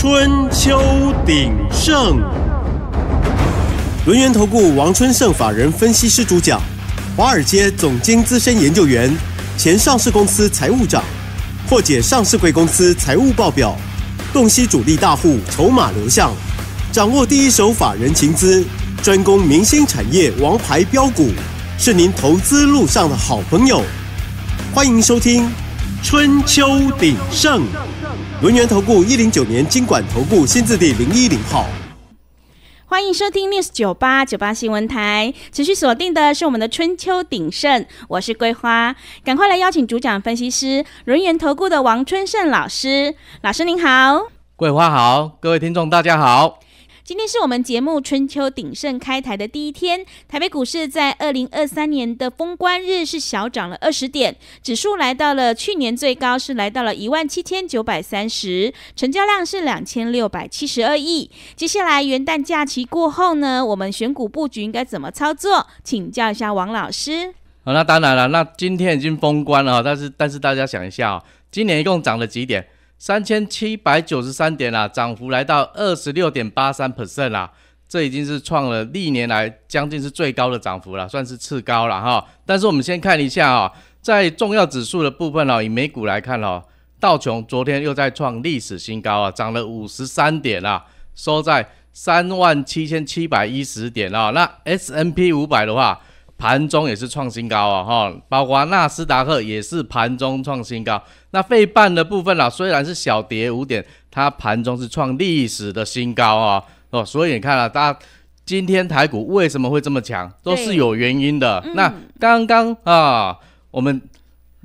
春秋鼎盛，轮元投顾王春盛，法人分析师主讲，华尔街总经资深研究员，前上市公司财务长，破解上市贵公司财务报表，洞悉主力大户筹码流向，掌握第一手法人情资，专攻明星产业王牌标股，是您投资路上的好朋友。欢迎收听《春秋鼎盛》。轮圆投顾一零九年经管投顾新字第零一零号，欢迎收听 news 九八九八新闻台，持续锁定的是我们的春秋鼎盛，我是桂花，赶快来邀请主讲分析师轮圆投顾的王春盛老师，老师您好，桂花好，各位听众大家好。今天是我们节目《春秋鼎盛》开台的第一天。台北股市在二零二三年的封关日是小涨了二十点，指数来到了去年最高是来到了一万七千九百三十，成交量是两千六百七十二亿。接下来元旦假期过后呢，我们选股布局应该怎么操作？请教一下王老师。好，那当然了，那今天已经封关了但是但是大家想一下啊，今年一共涨了几点？三千七百九十三点啦，涨幅来到二十六点八三 percent 啦，这已经是创了历年来将近是最高的涨幅了，算是次高了哈。但是我们先看一下啊，在重要指数的部分呢，以美股来看哦，道琼昨天又在创历史新高啊，涨了五十三点啦，收在三万七千七百一十点啊。那 S M P 五百的话，盘中也是创新高啊，哈，包括纳斯达克也是盘中创新高。那费半的部分啦，虽然是小跌五点，它盘中是创历史的新高啊，哦，所以你看了，大今天台股为什么会这么强，都是有原因的。那刚刚啊，我们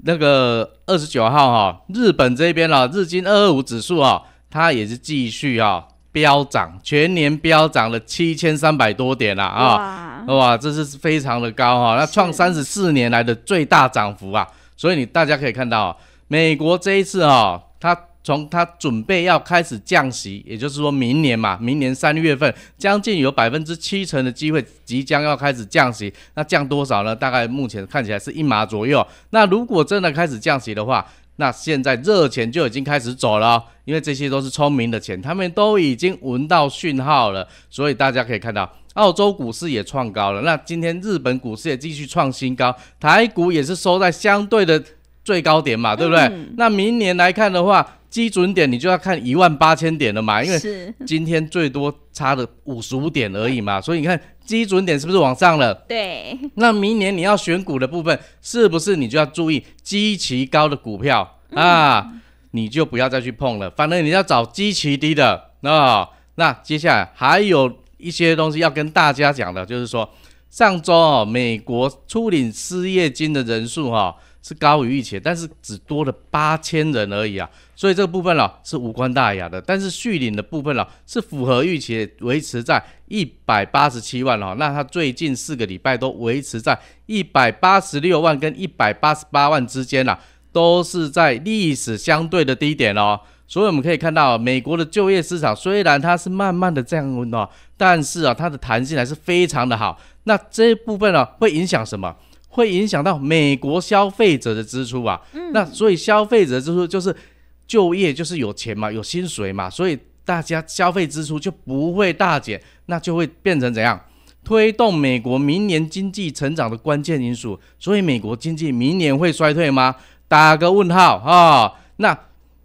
那个二十九号哈，日本这边啊，日经二二五指数啊，它也是继续啊，飙涨，全年飙涨了七千三百多点啦啊，哇，这是非常的高哈，那创三十四年来的最大涨幅啊，所以你大家可以看到美国这一次哈，它从它准备要开始降息，也就是说明年嘛，明年三月份将近有百分之七成的机会即将要开始降息，那降多少呢？大概目前看起来是一码左右，那如果真的开始降息的话。那现在热钱就已经开始走了，因为这些都是聪明的钱，他们都已经闻到讯号了，所以大家可以看到，澳洲股市也创高了，那今天日本股市也继续创新高，台股也是收在相对的最高点嘛，对不对？那明年来看的话。基准点你就要看一万八千点了嘛，因为今天最多差的五十五点而已嘛，所以你看基准点是不是往上了？对。那明年你要选股的部分，是不是你就要注意基期高的股票啊？你就不要再去碰了，反正你要找基期低的。那那接下来还有一些东西要跟大家讲的，就是说上周哦，美国出领失业金的人数哈是高于预期，但是只多了八千人而已啊。所以这个部分呢，是无关大雅的，但是续领的部分呢，是符合预期，维持在一百八十七万哦。那它最近四个礼拜都维持在一百八十六万跟一百八十八万之间啦，都是在历史相对的低点哦。所以我们可以看到，美国的就业市场虽然它是慢慢的降温哦，但是啊它的弹性还是非常的好。那这一部分呢会影响什么？会影响到美国消费者的支出啊。那所以消费者支出就是。就业就是有钱嘛，有薪水嘛，所以大家消费支出就不会大减，那就会变成怎样？推动美国明年经济成长的关键因素。所以美国经济明年会衰退吗？打个问号啊！那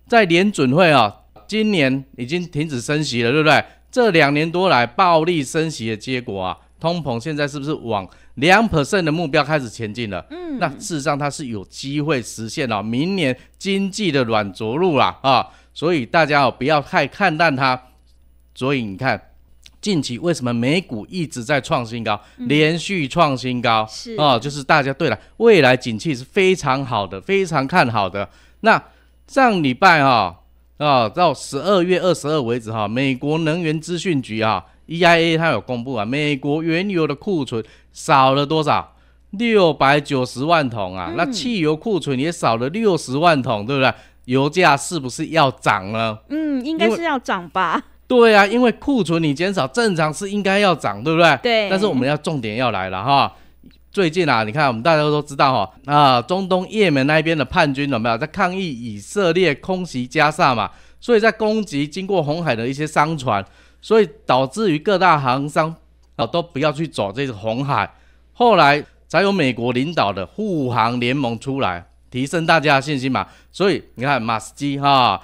在联准会啊，今年已经停止升息了，对不对？这两年多来暴力升息的结果啊。通膨现在是不是往两 percent 的目标开始前进了？嗯，那事实上它是有机会实现哦，明年经济的软着陆啦啊，所以大家哦不要太看淡它。所以你看，近期为什么美股一直在创新高，连续创新高？是啊，就是大家对了，未来景气是非常好的，非常看好的。那上礼拜哈啊，到十二月二十二为止哈，美国能源资讯局啊。EIA 它有公布啊，美国原油的库存少了多少？六百九十万桶啊，那汽油库存也少了六十万桶，对不对？油价是不是要涨了？嗯，应该是要涨吧。对啊，因为库存你减少，正常是应该要涨，对不对？对。但是我们要重点要来了哈，最近啊，你看我们大家都知道哈，啊，中东也门那边的叛军怎么样，在抗议以色列空袭加萨嘛，所以在攻击经过红海的一些商船。所以导致于各大航商啊都不要去走这个红海，后来才有美国领导的护航联盟出来提升大家的信心嘛。所以你看马斯基哈、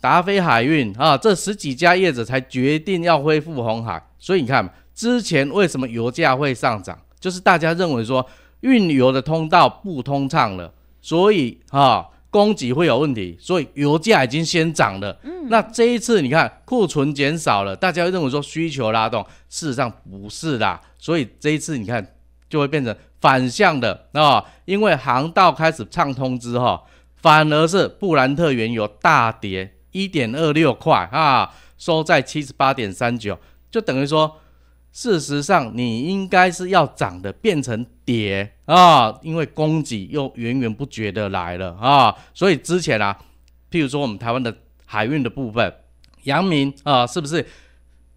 达菲海运啊这十几家业者才决定要恢复红海。所以你看之前为什么油价会上涨？就是大家认为说运油的通道不通畅了，所以哈。供给会有问题，所以油价已经先涨了。嗯，那这一次你看库存减少了，大家认为说需求拉动，事实上不是啦。所以这一次你看就会变成反向的啊，因为航道开始畅通之后，反而是布兰特原油大跌一点二六块啊，收在七十八点三九，就等于说。事实上，你应该是要涨的，变成跌啊，因为供给又源源不绝的来了啊，所以之前啊，譬如说我们台湾的海运的部分，阳明啊，是不是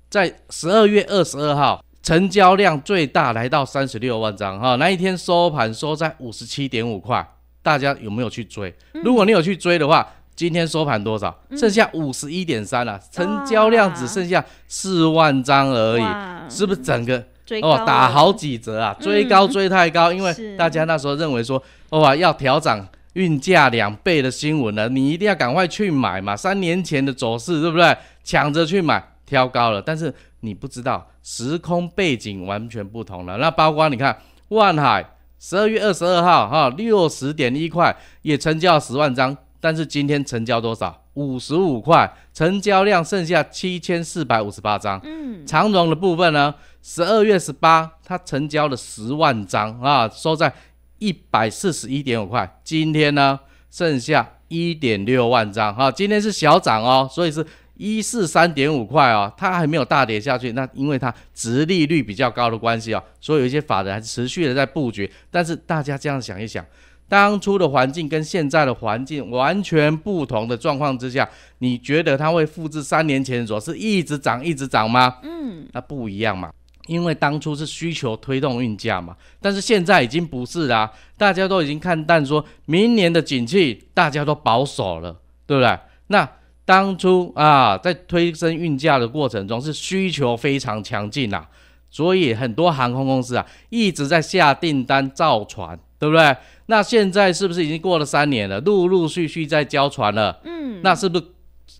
在十二月二十二号成交量最大，来到三十六万张哈，那一天收盘收在五十七点五块，大家有没有去追？如果你有去追的话。今天收盘多少？剩下五十一点三了，成交量只剩下四万张而已，是不是整个哦打好几折啊？追高追太高，因为大家那时候认为说哦要调涨运价两倍的新闻了，你一定要赶快去买嘛。三年前的走势对不对？抢着去买，挑高了，但是你不知道时空背景完全不同了。那包括你看万海十二月二十二号哈六十点一块也成交十万张。但是今天成交多少？五十五块，成交量剩下七千四百五十八张。嗯，长荣的部分呢？十二月十八，它成交了十万张啊，收在一百四十一点五块。今天呢，剩下一点六万张啊，今天是小涨哦，所以是一四三点五块哦，它还没有大跌下去。那因为它值利率比较高的关系啊，所以有一些法人还是持续的在布局。但是大家这样想一想。当初的环境跟现在的环境完全不同的状况之下，你觉得它会复制三年前所是一直涨一直涨吗？嗯，那不一样嘛，因为当初是需求推动运价嘛，但是现在已经不是啦，大家都已经看淡，说明年的景气大家都保守了，对不对？那当初啊，在推升运价的过程中是需求非常强劲啊，所以很多航空公司啊一直在下订单造船，对不对？那现在是不是已经过了三年了？陆陆续续在交船了，嗯，那是不是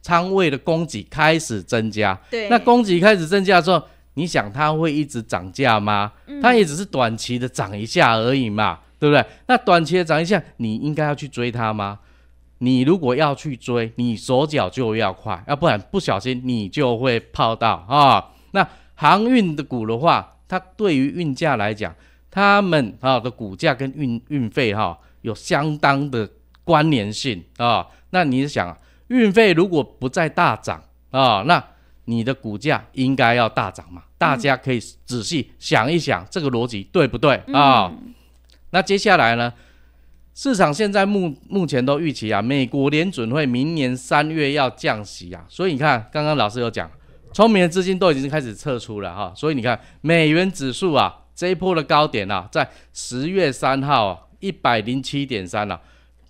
仓位的供给开始增加？对，那供给开始增加的时候，你想它会一直涨价吗？它也只是短期的涨一下而已嘛，对不对？那短期的涨一下，你应该要去追它吗？你如果要去追，你手脚就要快，要不然不小心你就会泡到啊。那航运的股的话，它对于运价来讲。他们啊的股价跟运运费哈有相当的关联性啊，那你想啊，运费如果不再大涨啊，那你的股价应该要大涨嘛？大家可以仔细想一想，这个逻辑对不对啊？那接下来呢，市场现在目目前都预期啊，美国联准会明年三月要降息啊，所以你看刚刚老师有讲，聪明的资金都已经开始撤出了哈，所以你看美元指数啊。这一波的高点啊，在十月三号啊，一百零七点三啊，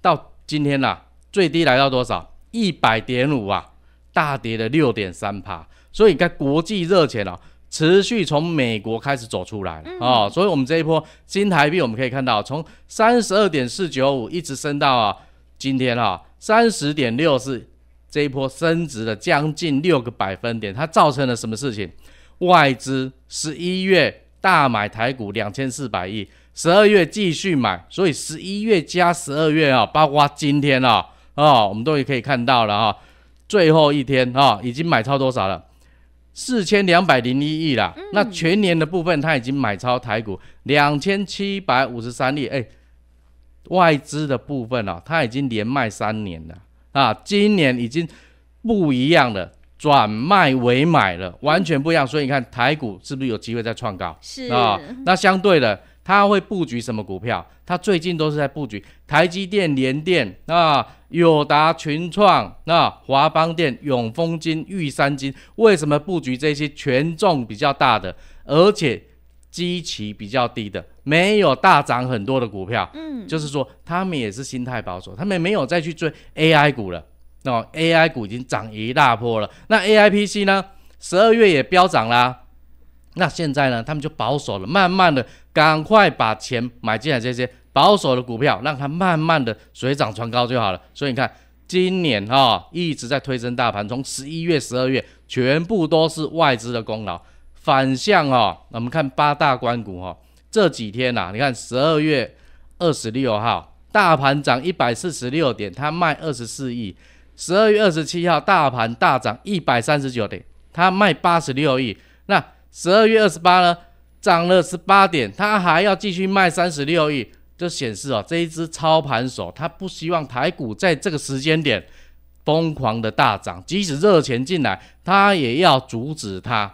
到今天呐，最低来到多少？一百点五啊，大跌了六点三趴。所以，该国际热钱啊，持续从美国开始走出来啊。所以，我们这一波新台币，我们可以看到，从三十二点四九五一直升到啊，今天啊，三十点六，四，这一波升值了将近六个百分点。它造成了什么事情？外资十一月。大买台股两千四百亿，十二月继续买，所以十一月加十二月啊，包括今天啊，啊，我们都可以看到了啊，最后一天啊，已经买超多少了？四千两百零一亿了。那全年的部分，他已经买超台股两千七百五十三亿。哎，外资的部分啊，他已经连卖三年了啊，今年已经不一样了。转卖为买了，完全不一样。所以你看台股是不是有机会再创高？是啊。那相对的，它会布局什么股票？它最近都是在布局台积电、联电、啊、友达、群创、那华邦电、永丰金、玉山金。为什么布局这些权重比较大的，而且基期比较低的，没有大涨很多的股票？嗯，就是说他们也是心态保守，他们没有再去追 AI 股了。那 AI 股已经涨一大波了，那 AIPC 呢？十二月也飙涨啦。那现在呢？他们就保守了，慢慢的，赶快把钱买进来这些保守的股票，让它慢慢的水涨船高就好了。所以你看，今年哈一直在推升大盘，从十一月、十二月全部都是外资的功劳。反向哦，我们看八大关股哦，这几天呐，你看十二月二十六号，大盘涨一百四十六点，它卖二十四亿。十二月二十七号，大盘大涨一百三十九点，它卖八十六亿。那十二月二十八呢，涨了十八点，它还要继续卖三十六亿，就显示哦，这一只操盘手他不希望台股在这个时间点疯狂的大涨，即使热钱进来，他也要阻止它。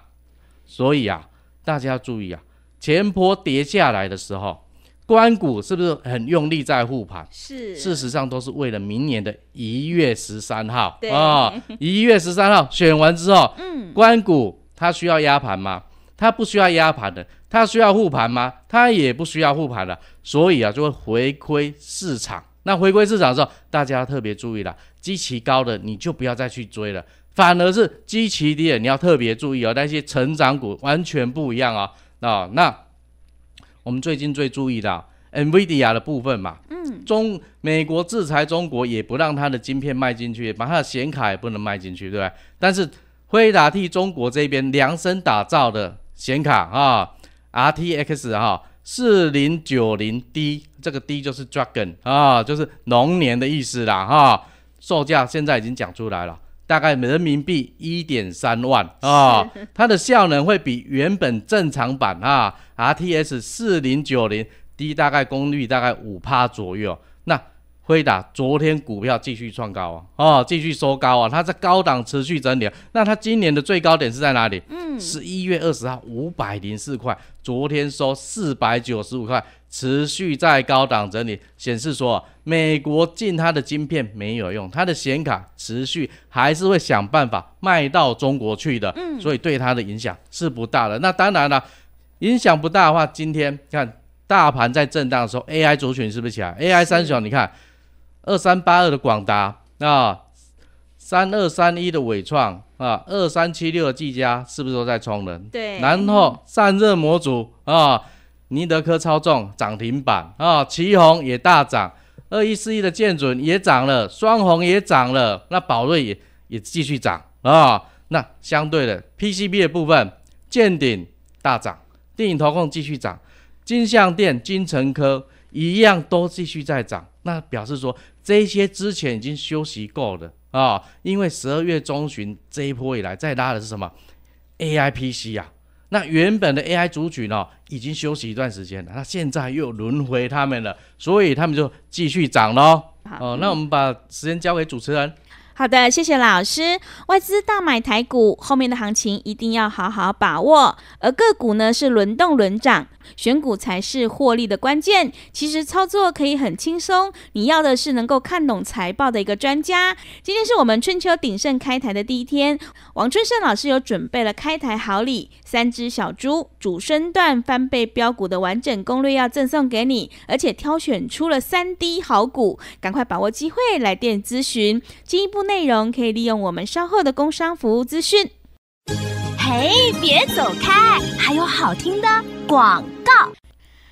所以啊，大家要注意啊，前坡跌下来的时候。关谷是不是很用力在护盘？是，事实上都是为了明年的一月十三号啊！一月十三号选完之后，嗯，关谷它需要压盘吗？它不需要压盘的，它需要护盘吗？它也不需要护盘了，所以啊，就会回归市场。那回归市场的时候，大家特别注意了，基期高的你就不要再去追了，反而是基期低的你要特别注意哦。那些成长股完全不一样哦啊，那。我们最近最注意到 Nvidia 的部分嘛，嗯，中美国制裁中国，也不让它的晶片卖进去，把它的显卡也不能卖进去，对但是，辉达替中国这边量身打造的显卡啊，RTX 哈四零九零 D，这个 D 就是 Dragon 啊，就是龙年的意思啦哈，售价现在已经讲出来了。大概人民币一点三万啊，它的效能会比原本正常版啊，R T S 四零九零低大概功率大概五帕左右。会打昨天股票继续创高啊，哦，继续收高啊，它在高档持续整理。那它今年的最高点是在哪里？嗯，十一月二十号五百零四块，昨天收四百九十五块，持续在高档整理，显示说美国进它的芯片没有用，它的显卡持续还是会想办法卖到中国去的。嗯，所以对它的影响是不大的。那当然了，影响不大的话，今天看大盘在震荡的时候，AI 族群是不是起来？AI 三小，你看。二三八二的广达啊，三二三一的伟创啊，二三七六的技嘉是不是都在冲人？对。然后散热模组啊，尼德科超重涨停板啊，旗宏也大涨，二一四一的建准也涨了，双红也涨了，那宝瑞也也继续涨啊。那相对的 PCB 的部分，建鼎大涨，电影投控继续涨，金相电、金城科。一样都继续在涨，那表示说这些之前已经休息够了啊，因为十二月中旬这一波以来在拉的是什么？A I P C 呀，那原本的 A I 主局呢已经休息一段时间了，那现在又轮回他们了，所以他们就继续涨喽。好，那我们把时间交给主持人。好的，谢谢老师。外资大买台股，后面的行情一定要好好把握。而个股呢是轮动轮涨，选股才是获利的关键。其实操作可以很轻松，你要的是能够看懂财报的一个专家。今天是我们春秋鼎盛开台的第一天，王春盛老师有准备了开台好礼，三只小猪主升段翻倍标股的完整攻略要赠送给你，而且挑选出了三滴好股，赶快把握机会来电咨询，进一步。内容可以利用我们稍后的工商服务资讯。嘿，别走开，还有好听的广告。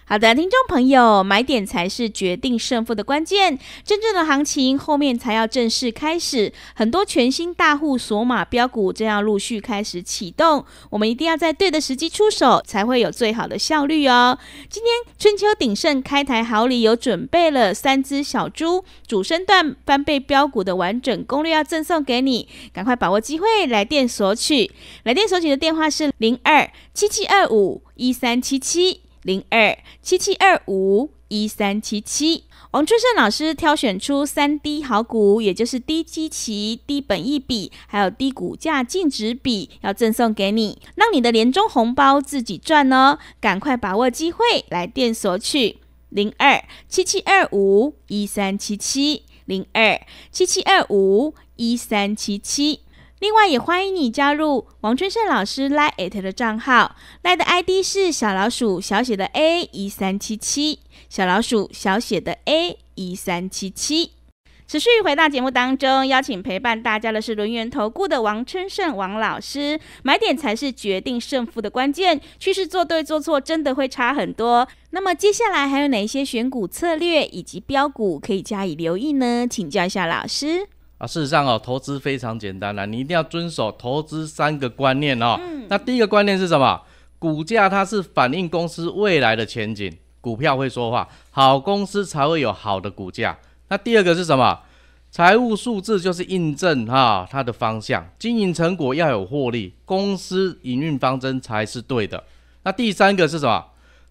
好的，听众朋友，买点才是决定胜负的关键。真正的行情后面才要正式开始，很多全新大户索马标股，正要陆续开始启动。我们一定要在对的时机出手，才会有最好的效率哦。今天春秋鼎盛开台好礼，有准备了三只小猪主升段翻倍标股的完整攻略，要赠送给你，赶快把握机会来电索取。来电索取的电话是零二七七二五一三七七。零二七七二五一三七七，王春胜老师挑选出三低好股，也就是低基期、低本益比，还有低股价净值比，要赠送给你，让你的年终红包自己赚哦！赶快把握机会来电索取零二七七二五一三七七，零二七七二五一三七七。另外，也欢迎你加入王春盛老师 l 赖 at 的账号，l 赖的 ID 是小老鼠小写的 a 一三七七，小老鼠小写的 a 一三七七。持续回到节目当中，邀请陪伴大家的是轮圆投顾的王春盛王老师。买点才是决定胜负的关键，趋势做对做错真的会差很多。那么接下来还有哪一些选股策略以及标股可以加以留意呢？请教一下老师。啊，事实上哦，投资非常简单啦，你一定要遵守投资三个观念哦。那第一个观念是什么？股价它是反映公司未来的前景，股票会说话，好公司才会有好的股价。那第二个是什么？财务数字就是印证哈它的方向，经营成果要有获利，公司营运方针才是对的。那第三个是什么？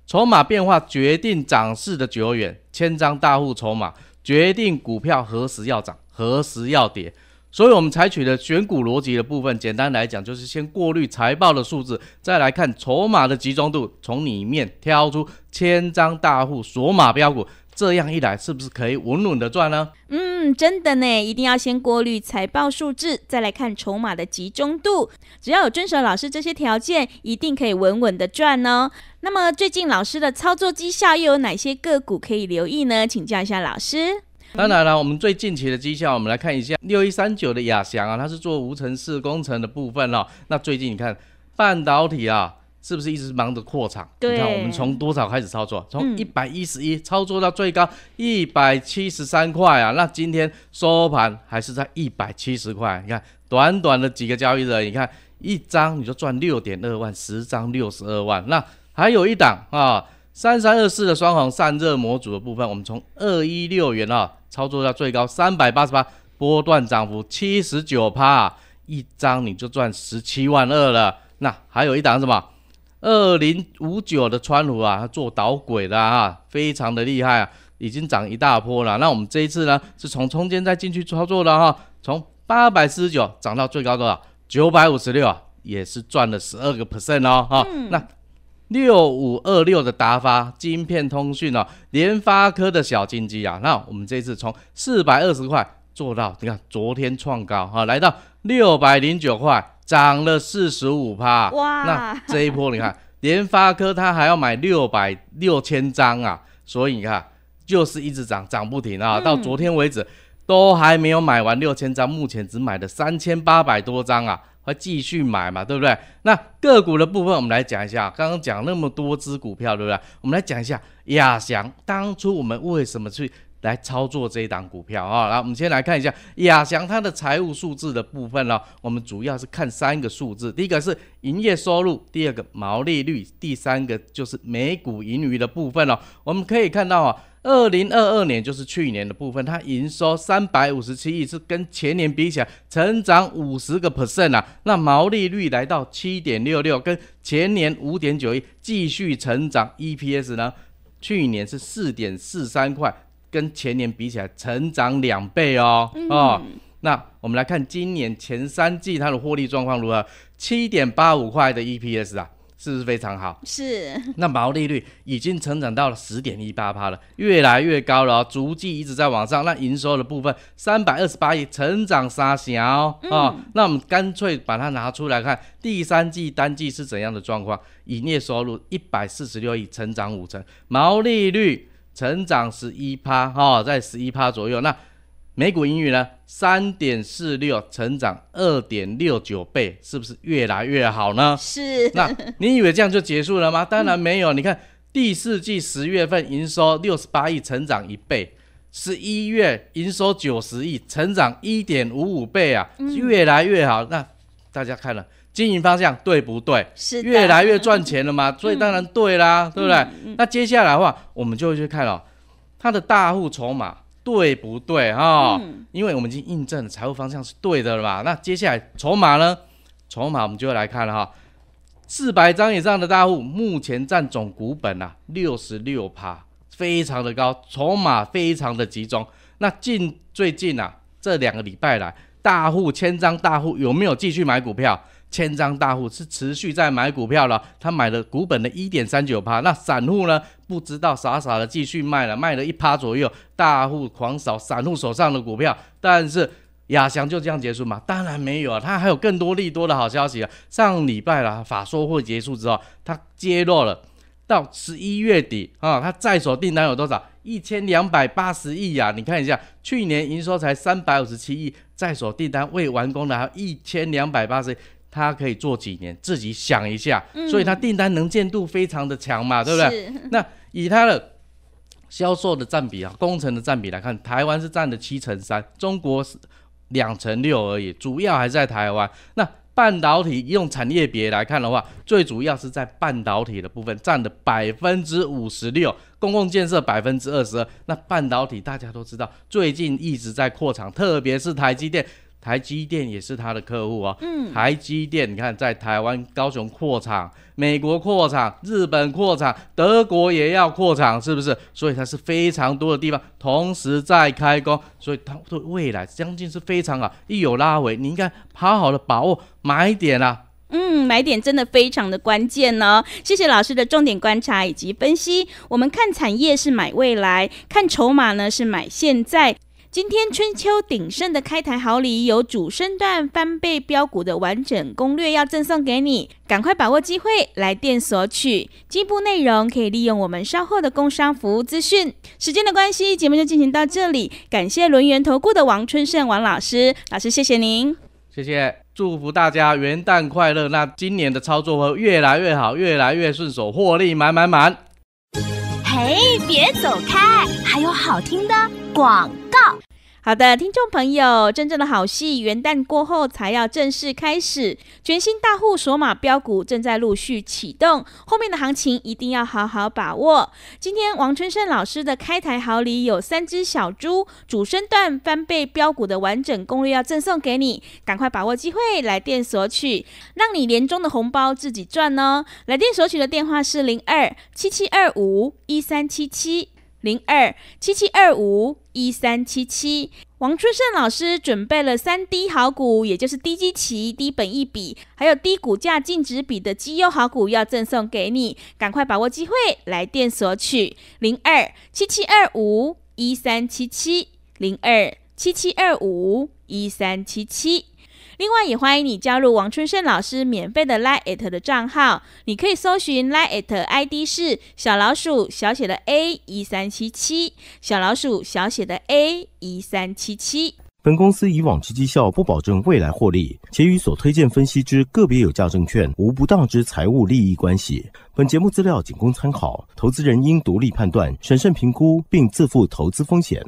筹码变化决定涨势的久远，千张大户筹码。决定股票何时要涨，何时要跌。所以，我们采取的选股逻辑的部分，简单来讲，就是先过滤财报的数字，再来看筹码的集中度，从里面挑出千张大户锁码标股。这样一来，是不是可以稳稳的赚呢？嗯，真的呢，一定要先过滤财报数字，再来看筹码的集中度。只要有遵守老师这些条件，一定可以稳稳的赚哦。那么最近老师的操作绩效又有哪些个股可以留意呢？请教一下老师。当然了，我们最近期的绩效，我们来看一下六一三九的亚翔啊，它是做无尘室工程的部分哦。那最近你看半导体啊。是不是一直忙着扩场？你看，我们从多少开始操作？从一百一十一操作到最高一百七十三块啊！那今天收盘还是在一百七十块。你看，短短的几个交易日，你看一张你就赚六点二万，十张六十二万。那还有一档啊，三三二四的双簧散热模组的部分，我们从二一六元啊操作到最高三百八十八，波段涨幅七十九趴，一张你就赚十七万二了。那还有一档什么？二零五九的川鲁啊，做导轨的啊，非常的厉害啊，已经涨一大波了。那我们这一次呢，是从中间再进去操作的哈，从八百四十九涨到最高多少？九百五十六啊，也是赚了十二个 percent 哦哈。那六五二六的达发晶片通讯啊，联发科的小金鸡啊，那我们这一次从四百二十块做到，你看昨天创高哈，来到六百零九块。涨了四十五趴哇！那这一波你看，联发科它还要买六百六千张啊，所以你看就是一直涨，涨不停啊。到昨天为止都还没有买完六千张，目前只买了三千八百多张啊，还继续买嘛，对不对？那个股的部分，我们来讲一下。刚刚讲那么多只股票，对不对？我们来讲一下亚翔，当初我们为什么去？来操作这一档股票啊！来，我们先来看一下亚翔它的财务数字的部分了。我们主要是看三个数字：第一个是营业收入，第二个毛利率，第三个就是每股盈余的部分了。我们可以看到啊，二零二二年就是去年的部分，它营收三百五十七亿，是跟前年比起来成长五十个 percent 啊。那毛利率来到七点六六，跟前年五点九一继续成长。EPS 呢，去年是四点四三块。跟前年比起来，成长两倍哦。哦，那我们来看今年前三季它的获利状况如何？七点八五块的 EPS 啊，是不是非常好？是。那毛利率已经成长到了十点一八%，了，越来越高了哦，逐季一直在往上。那营收的部分，三百二十八亿，成长三小啊。那我们干脆把它拿出来看第三季单季是怎样的状况？营业收入一百四十六亿，成长五成，毛利率。成长十一趴哈，在十一趴左右。那美股盈余呢？三点四六，成长二点六九倍，是不是越来越好呢？是。那你以为这样就结束了吗？当然没有。你看第四季十月份营收六十八亿，成长一倍；十一月营收九十亿，成长一点五五倍啊，越来越好。那大家看了。经营方向对不对？是越来越赚钱了嘛？所以当然对啦，对不对？那接下来的话，我们就去看哦，他的大户筹码对不对哈，嗯。因为我们已经印证了财务方向是对的了嘛。那接下来筹码呢？筹码我们就会来看了哈。四百张以上的大户目前占总股本啊六十六趴，非常的高，筹码非常的集中。那近最近啊这两个礼拜来，大户千张大户有没有继续买股票？千张大户是持续在买股票了，他买了股本的一点三九趴。那散户呢？不知道傻傻的继续卖了，卖了一趴左右。大户狂扫散户手上的股票，但是亚翔就这样结束吗？当然没有啊，他还有更多利多的好消息啊！上礼拜了法说会结束之后，他揭露了到十一月底啊，他在手订单有多少？一千两百八十亿啊！你看一下，去年营收才三百五十七亿，在手订单未完工的，还有一千两百八十亿。它可以做几年，自己想一下。所以它订单能见度非常的强嘛，对不对？那以它的销售的占比啊，工程的占比来看，台湾是占的七成三，中国是两成六而已，主要还在台湾。那半导体用产业别来看的话，最主要是在半导体的部分占的百分之五十六，公共建设百分之二十二。那半导体大家都知道，最近一直在扩厂，特别是台积电。台积电也是他的客户啊，嗯，台积电，你看在台湾、高雄扩厂，美国扩厂，日本扩厂，德国也要扩厂，是不是？所以它是非常多的地方同时在开工，所以它对未来将近是非常好。一有拉尾，你应该好好的把握买点啊。嗯，买点真的非常的关键哦。谢谢老师的重点观察以及分析。我们看产业是买未来，看筹码呢是买现在。今天春秋鼎盛的开台好礼，有主升段翻倍标的完整攻略要赠送给你，赶快把握机会来电索取。进一步内容可以利用我们稍后的工商服务资讯。时间的关系，节目就进行到这里，感谢轮源投顾的王春胜王老师，老师谢谢您，谢谢，祝福大家元旦快乐。那今年的操作会越来越好，越来越顺手，获利满满满。嘿，别走开，还有好听的广。好的，听众朋友，真正的好戏元旦过后才要正式开始，全新大户索马标股正在陆续启动，后面的行情一定要好好把握。今天王春生老师的开台好礼有三只小猪主升段翻倍标股的完整攻略要赠送给你，赶快把握机会来电索取，让你年终的红包自己赚哦。来电索取的电话是零二七七二五一三七七。零二七七二五一三七七，王春盛老师准备了三低好股，也就是低基期、低本一笔，还有低股价净值比的绩优好股，要赠送给你，赶快把握机会，来电索取零二七七二五一三七七，零二七七二五一三七七。另外，也欢迎你加入王春盛老师免费的 l i e i t 的账号。你可以搜寻 l i e i t ID 是小老鼠小写的 A 一三七七，小老鼠小写的 A 一三七七。本公司以往之绩效不保证未来获利，且与所推荐分析之个别有价证券无不当之财务利益关系。本节目资料仅供参考，投资人应独立判断、审慎评估，并自负投资风险。